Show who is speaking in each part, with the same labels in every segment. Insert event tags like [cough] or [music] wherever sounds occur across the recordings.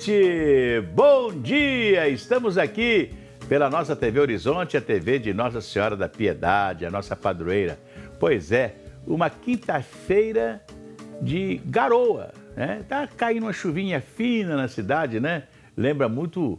Speaker 1: gente! Bom dia! Estamos aqui pela nossa TV Horizonte, a TV de Nossa Senhora da Piedade, a nossa padroeira. Pois é, uma quinta-feira de garoa, né? Tá caindo uma chuvinha fina na cidade, né? Lembra muito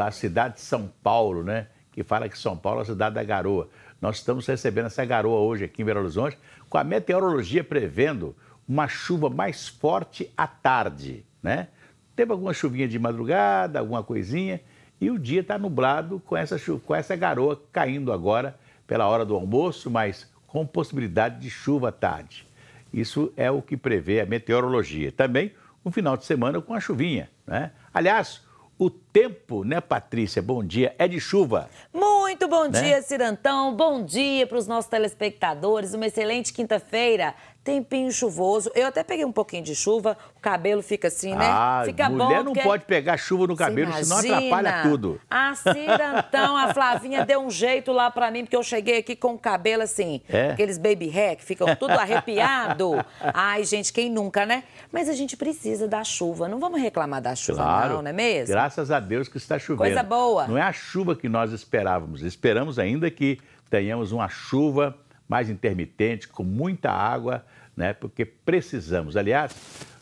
Speaker 1: a cidade de São Paulo, né? Que fala que São Paulo é a cidade da garoa. Nós estamos recebendo essa garoa hoje aqui em Belo Horizonte, com a meteorologia prevendo uma chuva mais forte à tarde, né? Teve alguma chuvinha de madrugada, alguma coisinha, e o dia está nublado com essa, com essa garoa caindo agora pela hora do almoço, mas com possibilidade de chuva à tarde. Isso é o que prevê a meteorologia. Também um final de semana com a chuvinha, né? Aliás, o tempo, né, Patrícia? Bom dia, é de chuva.
Speaker 2: Muito muito bom né? dia, Cirantão. Bom dia para os nossos telespectadores. Uma excelente quinta-feira. Tempinho chuvoso. Eu até peguei um pouquinho de chuva. O cabelo fica assim, né? Ah, fica mulher bom. Mulher não porque... pode
Speaker 1: pegar chuva no cabelo, Se senão atrapalha tudo. A Cirantão, a Flavinha
Speaker 2: deu um jeito lá para mim, porque eu cheguei aqui com o cabelo assim, é? aqueles baby hair que ficam tudo arrepiado. [laughs] Ai, gente, quem nunca, né? Mas a gente precisa da chuva. Não vamos reclamar da chuva, claro. não, não é mesmo?
Speaker 1: Graças a Deus que está chovendo. Coisa boa. Não é a chuva que nós esperávamos Esperamos ainda que tenhamos uma chuva mais intermitente, com muita água, né? porque precisamos. Aliás,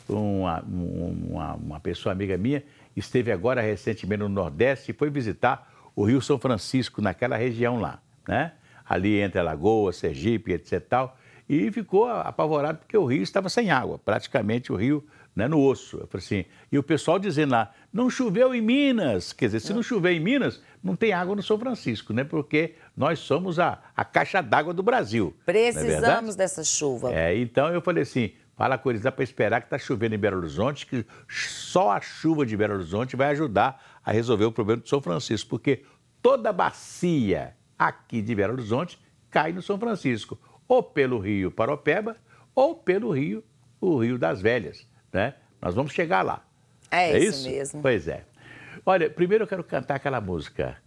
Speaker 1: uma, uma, uma pessoa amiga minha esteve agora recentemente no Nordeste e foi visitar o Rio São Francisco, naquela região lá, né? ali entre Lagoa, Sergipe, etc. Tal, e ficou apavorado porque o rio estava sem água, praticamente o rio né, no osso. Eu falei assim, e o pessoal dizendo lá, não choveu em Minas. Quer dizer, se não é. chover em Minas, não tem água no São Francisco, né? Porque nós somos a, a caixa d'água do Brasil. É Precisamos é dessa chuva. É, então eu falei assim, fala com eles dá para esperar que está chovendo em Belo Horizonte, que só a chuva de Belo Horizonte vai ajudar a resolver o problema do São Francisco, porque toda a bacia aqui de Belo Horizonte cai no São Francisco, ou pelo rio Paropeba, ou pelo rio, o Rio das Velhas né? Nós vamos chegar lá. É, é isso, mesmo. Pois é. Olha, primeiro eu quero cantar aquela música.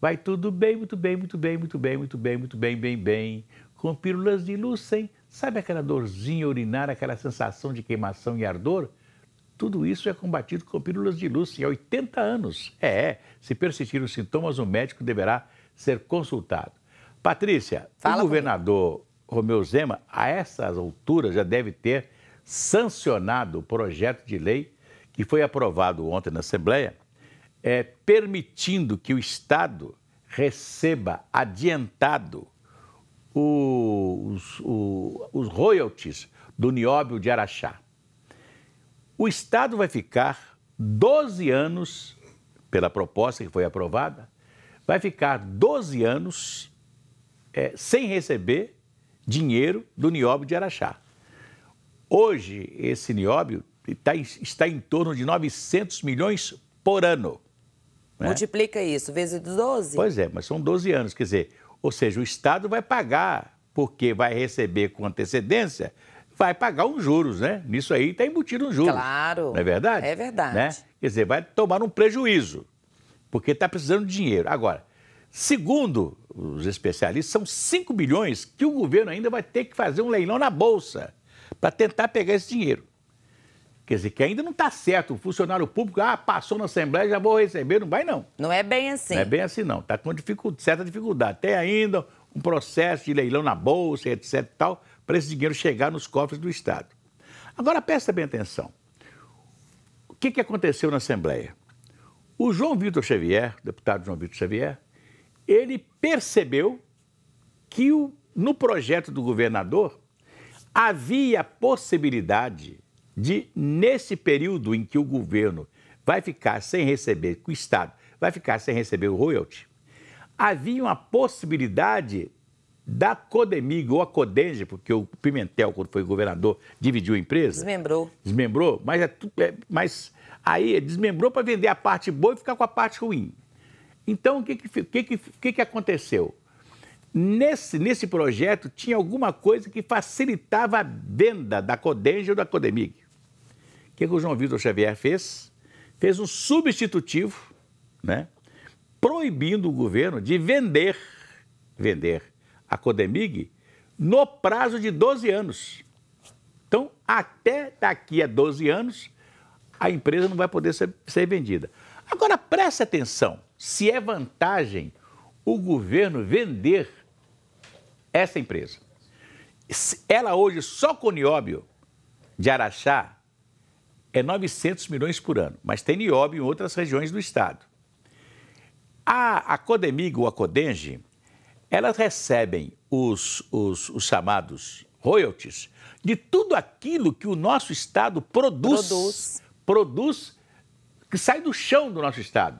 Speaker 1: Vai tudo bem, muito bem, muito bem, muito bem, muito bem, muito bem, bem, bem. Com pílulas de hein? sabe aquela dorzinha urinar, aquela sensação de queimação e ardor? Tudo isso é combatido com pílulas de lucem há 80 anos. É, é. se persistirem os sintomas, o médico deverá ser consultado. Patrícia, Fala o governador comigo. Romeu Zema, a essas alturas, já deve ter sancionado o projeto de lei que foi aprovado ontem na Assembleia, é, permitindo que o Estado receba adiantado os, os, os royalties do nióbio de Araxá. O Estado vai ficar 12 anos, pela proposta que foi aprovada, vai ficar 12 anos é, sem receber dinheiro do nióbio de Araxá. Hoje, esse nióbio está em, está em torno de 900 milhões por ano. Né?
Speaker 2: Multiplica isso, vezes 12?
Speaker 1: Pois é, mas são 12 anos. Quer dizer, ou seja, o Estado vai pagar, porque vai receber com antecedência, vai pagar os juros, né? Nisso aí está embutido um juros. Claro. Não é verdade? É verdade. Né? Quer dizer, vai tomar um prejuízo, porque está precisando de dinheiro. Agora, segundo os especialistas, são 5 bilhões que o governo ainda vai ter que fazer um leilão na Bolsa para tentar pegar esse dinheiro. Quer dizer, que ainda não está certo. O funcionário público, ah, passou na Assembleia, já vou receber, não vai não. Não é bem assim. Não é bem assim, não. Está com dificuldade, certa dificuldade. Tem ainda um processo de leilão na Bolsa, etc e tal, para esse dinheiro chegar nos cofres do Estado. Agora, presta bem atenção. O que, que aconteceu na Assembleia? O João Vitor Xavier, deputado João Vitor Xavier, ele percebeu que o, no projeto do governador havia possibilidade de, nesse período em que o governo vai ficar sem receber, o Estado vai ficar sem receber o royalty, havia uma possibilidade da Codemig ou a Codenge, porque o Pimentel, quando foi governador, dividiu a empresa. Desmembrou. Desmembrou, mas, é, é mas aí desmembrou para vender a parte boa e ficar com a parte ruim. Então, o que, que, que, que, que aconteceu? Nesse, nesse projeto tinha alguma coisa que facilitava a venda da Codenge ou da Codemig. O que, que o João Vitor Xavier fez? Fez um substitutivo, né? proibindo o governo de vender, vender a Codemig no prazo de 12 anos. Então, até daqui a 12 anos, a empresa não vai poder ser, ser vendida. Agora, preste atenção: se é vantagem o governo vender essa empresa. Ela hoje, só com o nióbio de Araxá, é 900 milhões por ano, mas tem nióbio em outras regiões do estado. A, a Codemig ou a Codenge, elas recebem os, os, os, chamados royalties de tudo aquilo que o nosso estado produz. Produz. Produz, que sai do chão do nosso estado.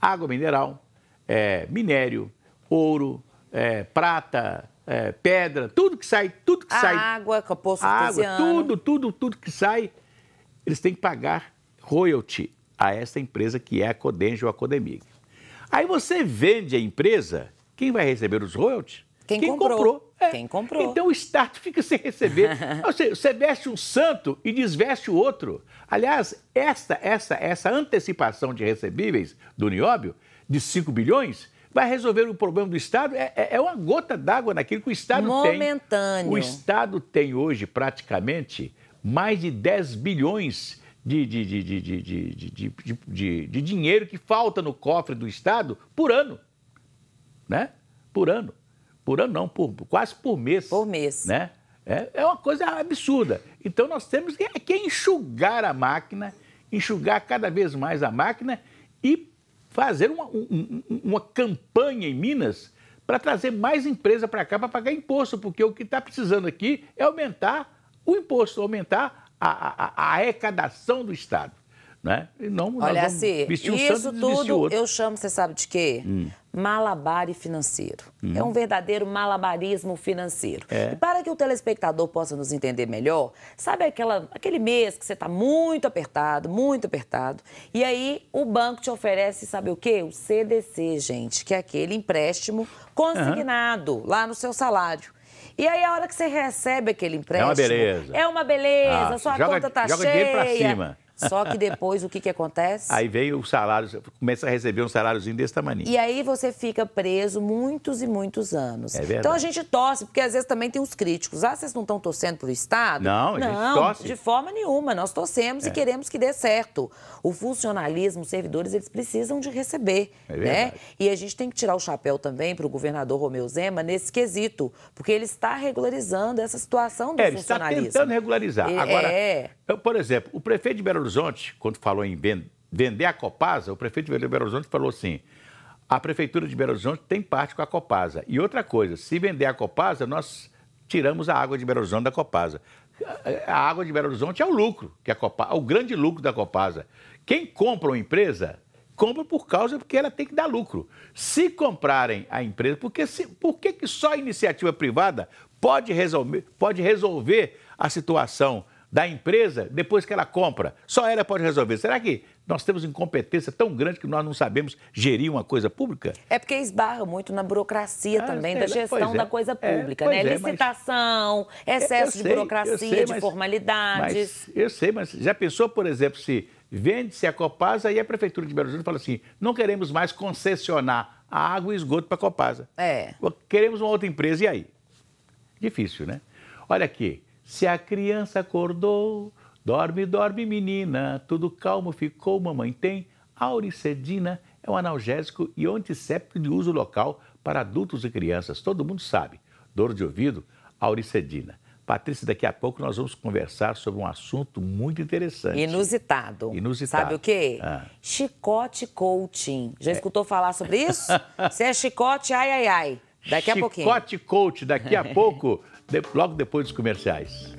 Speaker 1: Água mineral, é, minério, ouro, é, prata, é, pedra, tudo que sai, tudo que a sai. Água, com a água, tudo, tudo, tudo que sai, eles têm que pagar royalty a essa empresa que é a Codenge ou a Codemig. Aí você vende a empresa, quem vai receber os royalties? Quem, quem comprou. comprou. É. Quem comprou. Então o Start fica sem receber. [laughs] você, veste um santo e desveste o outro. Aliás, essa essa, essa antecipação de recebíveis do Nióbio, de 5 bilhões, vai resolver o problema do Estado é, é uma gota d'água naquilo que o Estado Momentâneo. tem. Momentâneo. O Estado tem hoje praticamente mais de 10 bilhões de, de, de, de, de, de, de, de, de dinheiro que falta no cofre do Estado por ano. Né? Por ano. Por ano não, por, quase por mês. Por mês. Né? É, é uma coisa absurda. Então nós temos que, que enxugar a máquina, enxugar cada vez mais a máquina e fazer uma, um, uma campanha em Minas para trazer mais empresa para cá para pagar imposto, porque o que está precisando aqui é aumentar o imposto, aumentar a, a, a arrecadação do Estado. Né?
Speaker 2: E não, Olha, assim, isso tudo eu chamo, você sabe de quê? Hum e financeiro. Uhum. É um verdadeiro malabarismo financeiro. É. E para que o telespectador possa nos entender melhor, sabe aquela, aquele mês que você está muito apertado, muito apertado, e aí o banco te oferece, sabe o quê? O CDC, gente, que é aquele empréstimo consignado uhum. lá no seu salário. E aí, a hora que você recebe aquele empréstimo. É uma beleza. É uma beleza, ah, sua joga, conta tá joga cheia. Joga dinheiro pra cima. Só que depois o que, que acontece? Aí
Speaker 1: veio o salário, começa a receber um saláriozinho desse tamanho. E
Speaker 2: aí você fica preso muitos e muitos anos. É verdade. Então a gente torce, porque às vezes também tem uns críticos. Ah, vocês não estão torcendo para o Estado? Não, não, a gente torce. De forma nenhuma, nós torcemos é. e queremos que dê certo. O funcionalismo, os servidores, eles precisam de receber. É né? verdade. né? E a gente tem que tirar o chapéu também para o governador Romeu Zema nesse quesito, porque ele está regularizando essa situação do é, funcionalismo. Ele está tentando regularizar. Agora, é.
Speaker 1: eu, por exemplo, o prefeito de Belo Horizonte, quando falou em vender a Copasa, o prefeito de Belo Horizonte falou assim: a prefeitura de Belo Horizonte tem parte com a Copasa. E outra coisa, se vender a Copasa, nós tiramos a água de Belo Horizonte da Copasa. A água de Belo Horizonte é o lucro, que a Copasa, o grande lucro da Copasa. Quem compra uma empresa compra por causa porque ela tem que dar lucro. Se comprarem a empresa, porque se, por que, que só a iniciativa privada pode resolver, pode resolver a situação da empresa depois que ela compra. Só ela pode resolver. Será que nós temos incompetência tão grande que nós não sabemos gerir uma coisa pública?
Speaker 2: É porque esbarra muito na burocracia ah, também, da gestão é. da coisa é, pública, é, né? É, Licitação, excesso sei, de burocracia, sei, de formalidades.
Speaker 1: Mas, eu sei, mas já pensou, por exemplo, se vende-se a Copasa e a Prefeitura de Belo Horizonte fala assim, não queremos mais concessionar a água e esgoto para a Copasa. É. Queremos uma outra empresa, e aí? Difícil, né? Olha aqui, se a criança acordou, dorme, dorme, menina, tudo calmo ficou, mamãe tem. Auricedina é um analgésico e antisséptico de uso local para adultos e crianças, todo mundo sabe. Dor de ouvido, auricedina. Patrícia, daqui a pouco nós vamos conversar sobre um assunto muito interessante.
Speaker 2: Inusitado. Inusitado. Sabe o quê? Ah. Chicote coaching. Já é. escutou
Speaker 1: falar sobre isso?
Speaker 2: Se [laughs] é chicote, ai, ai, ai. Daqui chicote a pouquinho. Chicote
Speaker 1: coach, daqui a [laughs] pouco logo depois dos comerciais.